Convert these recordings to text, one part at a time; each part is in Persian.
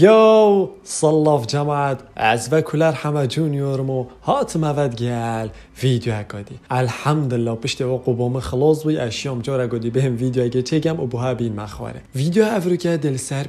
یو صلاف جماعت از و همه جونیور مو هات مود گل ویدیو اکادی الحمدلله پشت و قبام خلاص بوی اشیام جار گادی به ویدیو اگه چگم و بها بین مخواره ویدیو افرو دلسر دل سر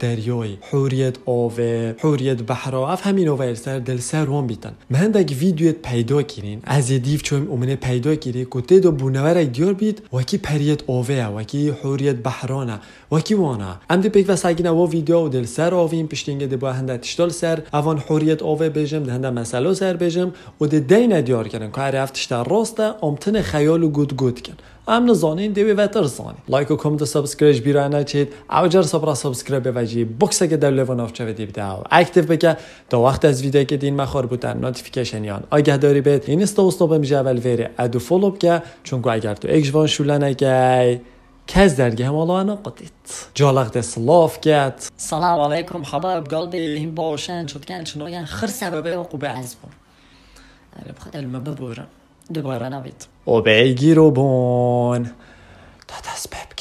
دریای حوریت آوه حوریت بحرا اف همین و سر دل سر روان بیتن من اگه ویدیویت پیدا کنین از یه دیف چویم امنه پیدا کری کتی دو بونور دیار بید وکی پریت آوه وکی حوریت بحرانه وکی وانه ام دی پیک و سگینه و ویدیو دلسر دل این پشتینگه ده بوهند تشتال سر اوان حوریت اوه بجم دهنده مسئله سر بجم و ده دینه دیار کردن که هر افتش در راسته امتن خیال و گود گود کن امن زانه این دیوی ویتر لایک و کومت و سابسکرش بیرو انا چید او جر سابرا سابسکرب بوجی بکس اگه در لیوان آفچه و دیب ده او اکتیف بکه وقت از ویدیو که دین مخور بودن. در یان آگه داری بید این استو استو بمیجه اول ویره ادو فولوب که چونگو اگر تو اکشوان شولن که کاز درگه مولانا قطیت جالق ده سلاف گد سلام علیکم حبایب قلبی اللی هم باشن چود کن شنو يعني خر سببه بون عزبه بخواد علمه ببورم دوباره بون تا دست تتسبب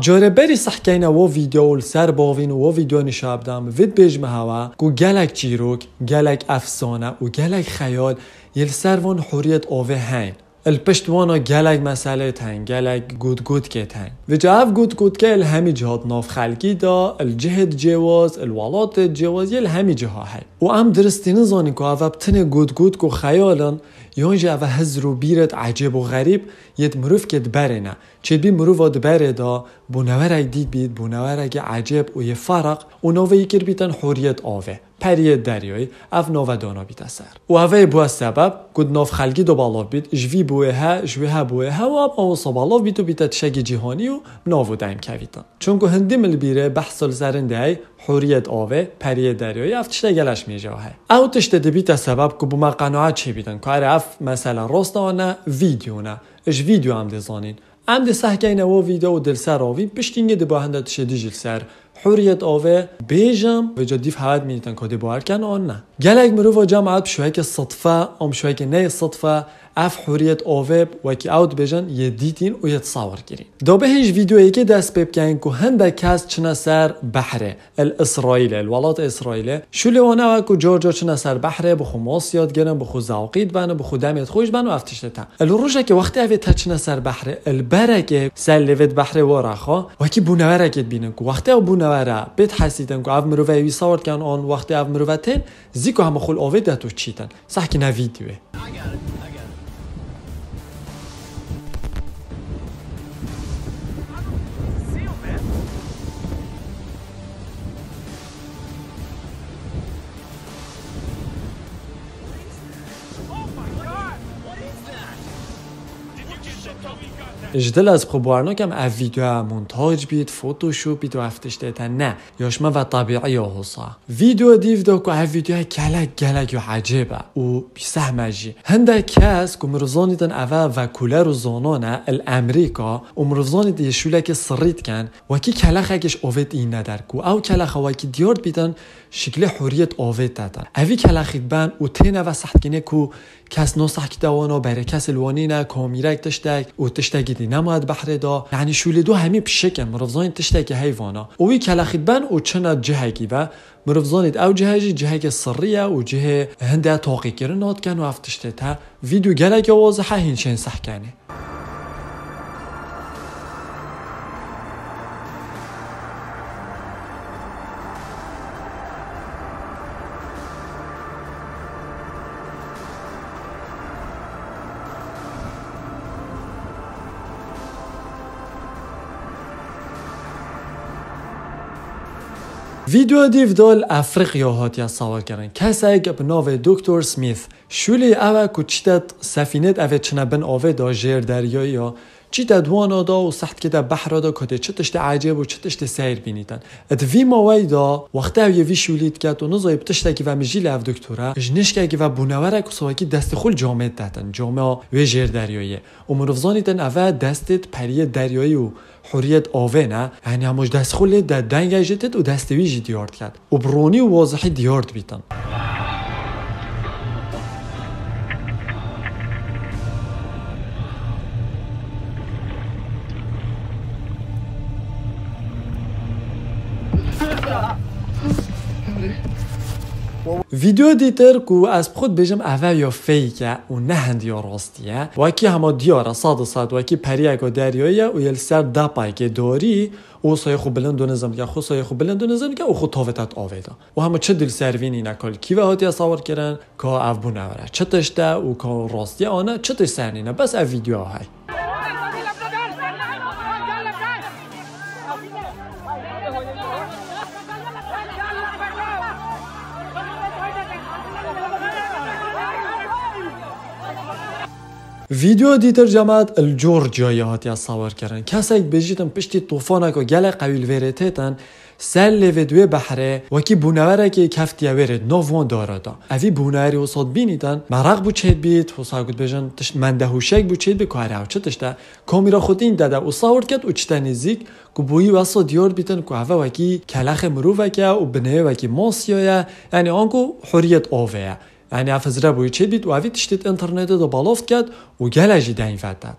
جاره بری سحکین و ویدیو و سر باوین و ویدیو دام وید بیج مهوا گو گلک چیروک گلک افسانه و گلک خیال یل سروان حوریت آوه هین الپشتوانا گلگ مسئله تن گلگ گود گود که تنگ و جاف گود گود که الهمی جهات ناف خلکی دا الجهد جواز الولات جواز یل همی جهاهد هی و ام درستی نزانی که اواب تن گود گود خیالن یونجا و یونجا بیرد عجب و غریب یت مروف کت برنا چد بی مروف ود بردا بو نورا کی عجب و ی فرق ونوفه یکر بیتن حوریت آوه پریه دریای اف نو و دانا بیت سر و اوه بو سبب گود نوف خلگی دو بالا بیت جوی بوه ها جوی ها بوه ها و اب او سبالا بیتو بیت تشگی جهانی و نوو دایم کویتن چون کو هندی مل بیره بحثل زرنده حوریت آوه پریه دریایی اف تشتگلش ها او تشت بیت سبب کو بو ما قناعت چی بیتن کار اف مثلا راست ویدیو نه اش ویدیو هم زانین ئەم دە ساحکەینەوە ویدیو و دلسەراوی پشتینگە دەباهندە تشە دیژل سر، حوریت ئەوێ بێژم بەجە دیف هاات میتن آن بارکەن و گەلێک مرۆڤ که صدفه سەفە ئەم که نیست صدفه اف حوریت آویب وکی اوت بجن یه دیتین و یه تصاور کرین دو به هیچ ویدیویی که دست ببکن که هنده کس چنه سر بحره الاسرائیل الولات اسرائیل شو لیوانه و که جورجا چنه سر بحره بخو ماس یاد گرن بخو زوقید بنه بخو دمیت خوش بنه و افتشته تا الروشه که وقتی اوی تا چنه سر بحره البرکه سر لیوید بحره و رخا وکی بونوره کت بینن که وقتی او بونوره بیت حسیدن که او مروه وی ساورد کن آن وقتی او مروه تین زی که همه خل آوید چیتن صح که اجدل از خوبوارناکم او ویدیو مونتاج بید فوتوشوپ بید و افتش دیتا نه یاشما و طبیعی یا حسا ویدیو دیو دو که اف ویدیو کلک گلک و عجیبه و بیسه مجی هنده کس که مرزانی دن اوه و کلر و زانانه الامریکا و مرزانی دیشوله که سرید کن و کی کلخ اکش آوید این ندر که او کلخ و کی دیارد بیدن شکل حریت آوید دادن اوی کلخید بن او تینه و سحت که کس نصح که دوانا برای کس الوانینه کامیرک وتشتاقی تنام بحر دا یعنی یعنی شولدو همی بشکل مرفزان تشتگی هیفانا وی کلاخید بان چند کی و مرفضان او جهه جهه کی سریه و جهه هنده تاقی کرن نادکن کن و افتشته تا ویدیو گلگ واضحه هینچین صح کنه ویدیو دیو دال افریقیا هاتی از سوال کرن کس اگ بناو دکتر سمیث شولی اوه کچیتت سفینت اوه چنبن آوه دا جیر دریایی یا چی تا دوانا دا و سخت که در بحرا دا کده چه عجیب عجب و چه سیر بینیدن ات وی ماوی دا وقتا او یه وی شولید کد و نزایی بتشت که و مجیل او دکتوره اش که و بونوار اکو سواکی دست خول جامعه دادن جامعه و جر دریایی و مروفزانی اول اوه دستت پری دریایی و حوریت آوه نه هنی یعنی همش دست خول دا دنگه و دست وی جی دیارد کد و برونی و واضحی دیارد بیتن ویدیو دیتر کو از خود بجم اول یا فیکه و نه هند یا راستیه و اکی همه دیاره صاد صاد و اکی پری اگا دریایه و یل سر دپای که داری او سای خوب بلند و نظم که خو سای خو بلند و او خو تاوتت آویدا و همه چه دل اینا نکال کی و هاتی اصاور کرن که او بو نوره چه و که راستی آنه چه تش سرنینه بس او ویدیو های ویدیو دیتر جماعت الجورجیا یا سوار کردن ایک بجیتن پشتی طوفانک و گل قویل تیتن سل دوی بحره وکی بونوره که کفتیه نووان نوون دا اوی بونوری و صد بینیدن مرق بو چید بیت و ساگوت بجن تش مندهوشک بو چید بی کاره و چه تشتا کامیرا خود این داده و ساورد کد و چتا نزیک کو بویی وسا دیار بیتن که هوا وکی کلخ مرو وکی و بنه وکی ماسیایه یعنی آنکو حریت آوه يعني افزرا بو چه بیت و اوی انترنت دو بالافت کرد و گل جی دین فدد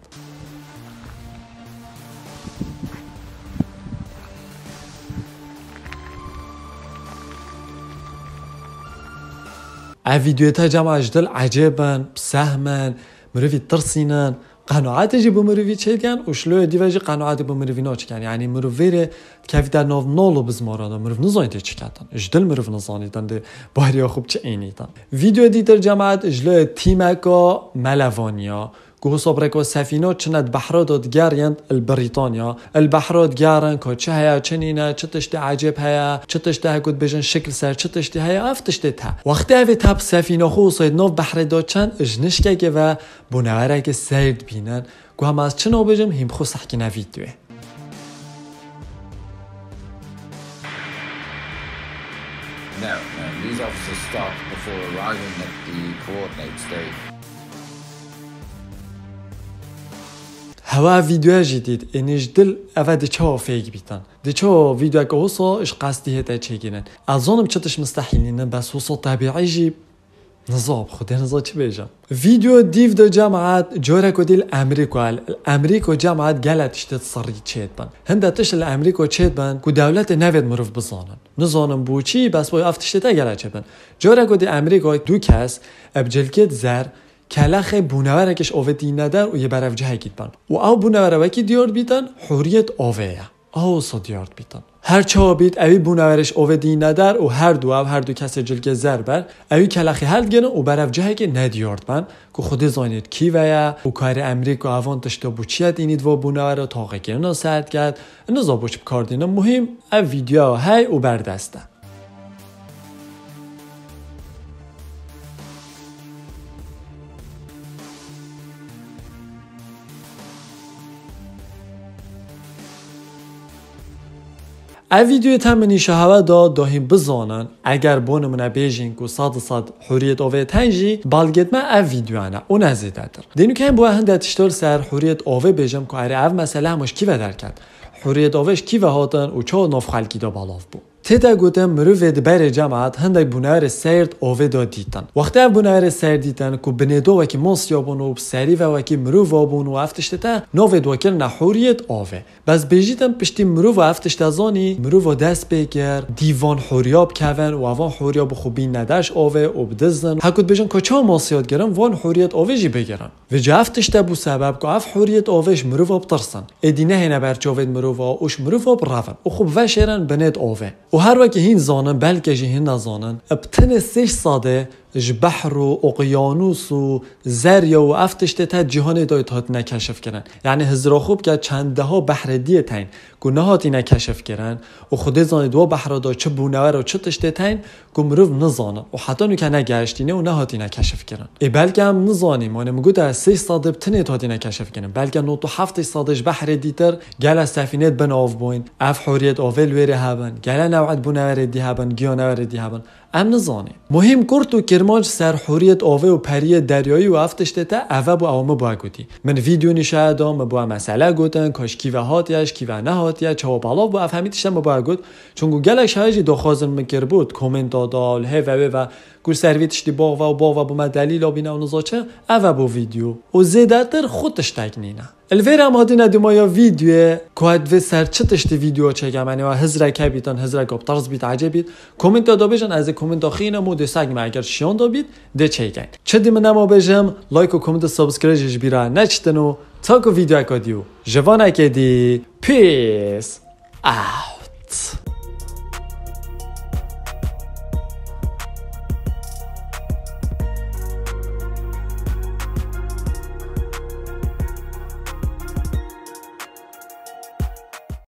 اوی دویتا جمع اجدل عجبن بسهمن مروی ترسینن قناعت جی بو مروی چه و شلوه دیوه جی قناعت بو مروی چکن یعنی مروی ری که در نو نالو بزمارانا مروی نزانی دی جدل مروی نزانی دن دی خوب چه اینی ویدیو دیتر جمعت جلوه تیمکا ملوانیا گو صبرك والسفينة چند بحرا بحرات گريند البريطانيا البحرات گرن که چه هیا چه چنینه چه ده عجب هیا چه ده گود بجن شکل سر چه ده هیا افتش ده تا وقتی اوی تب سفینه خو صید نو بحر داد چند اجنشکه و که سرد بینن گو هم از چنا بجن هم خو سحکی نوید دوه Now, no, these officers stopped before arriving at the coordinate state. هوا ویدیو جدید انش دل اوا فیک فیگ بیتان دچا ویدیو که هوسا اش قصدی هتا چگینن ازانم چتش نه بس وصا طبیعی جیب نظاب خود نظاب چه بیجا فيديو ديف دو جامعات جوركو ديل امريكو الامريكو جامعات قالت شتت صري هنده هندا تش الامريكو بان كو دولت ود مروف بزانن نزانم بوچی بس بو افتشتتا قالت شتبن جوركو دي امريكو دو کس ابجلکت زر او ಕೆಲಹೆ ಬುನವರಕೆಶ್ ಒವೆದಿನದರ್ ಉಯೆ ಬರವಜಹಕಿತನ್ او ಅವ ಬುನವರವಕಿ ದಿಯೋರ್ಡ್ بیتن حوریت ಒವೆಯ او دیارد بیتن هر چه بیت اوی بونورش او دین ندر او هر دو او هر دو کس جلگ بر اوی کلخی هلد گنه او برف که ندیارد من که خود زانید کی ویا او کار و اوان تشتا بو چیت اینید و بونور تاقه گرنا سرد گرد نزا بوچ دینا مهم او ویدیو های او بردستن ئەڤیددیو شهوه دا داهیم بزانن ئەگەر صد صد بێژین و تنجی ساد حوریت ئۆێ ویدیوانه او اون ویددیوانە دینو که بو سر سر تشتۆر سەر حوریت اره بێژم مسئله همش کیه مشکی حریت حوریت کیه و هاتن و چۆ نۆفخەلکی دا بالاف بود؟ تدا گوتن مروف بیر جماعت هنده بونار سرد اوه دا دیتن وقتی اف بونار سرد دیتن که بنیدو وکی منس یا و سری و وکی مروف آبون و افتشتتا نوه دوکل نحوریت اوه بس بجیتن پشتی مروف و زانی مروف و دست بگر دیوان حوریاب کون و اوان حوریاب خوبی نداش اوه و بدزن حکوت بجن کوچا چه یاد گرم وان حوریت اوه جی بگرن و جفتشته بو سبب که اف حوریت اوهش مروف بترسن ادینه هنه برچاوید و اوش مروف برافن و خوب وشرن بنید اوه و هر وکه هین زانن بلکه جه هین نزانن اب تن سیش ساده بحر و اقیانوس و زریا و افتشته تا جهان هات نکشف کرن یعنی هزرا خوب که چنده ها بحر دیه تین گناهاتی نکشف کرن و خود زانه و بحر دا چه بونور و چه تشته تین گمرو نزانه و حتی نو که نگشتینه و نهاتی نکشف کرن ای بلکه هم نزانی مانه مگو در سه صادب تنه تاتی نکشف کرن بلکه نوتو هفت صادش بحر دیتر گل از سفینت بن آف بوین اف حوریت آفل ویره هبن گل نوعد بونور دی هبن گیا نور دی هبن ام نزانی مهم کرد تو که گرمانج سرحوریت آوه و پری دریایی و افتش تا، اوه با اوامه با گوتی من ویدیو نیشه دام با مسئله گوتن کاش کیوه هاتیش کیوه نه هاتیش چه ها بلا با افهمیتشن با گوت چون گل گلک هایجی دو خوازن مکر بود کومنت دادال هی و و و گل باغ و باغ و با ما دلیل آبینه و نزاچه چه اوه با ویدیو و زیده خودش خودش تکنینه Elveram adına dumaya videoya kuad ve serçetişti video çekem yani ve hızra kebitan hızra kap tarz bit acebit komenta da bejan az komenta xina mu desag ma eğer şiyan da bit de bejam like subscribe bira o video Peace out.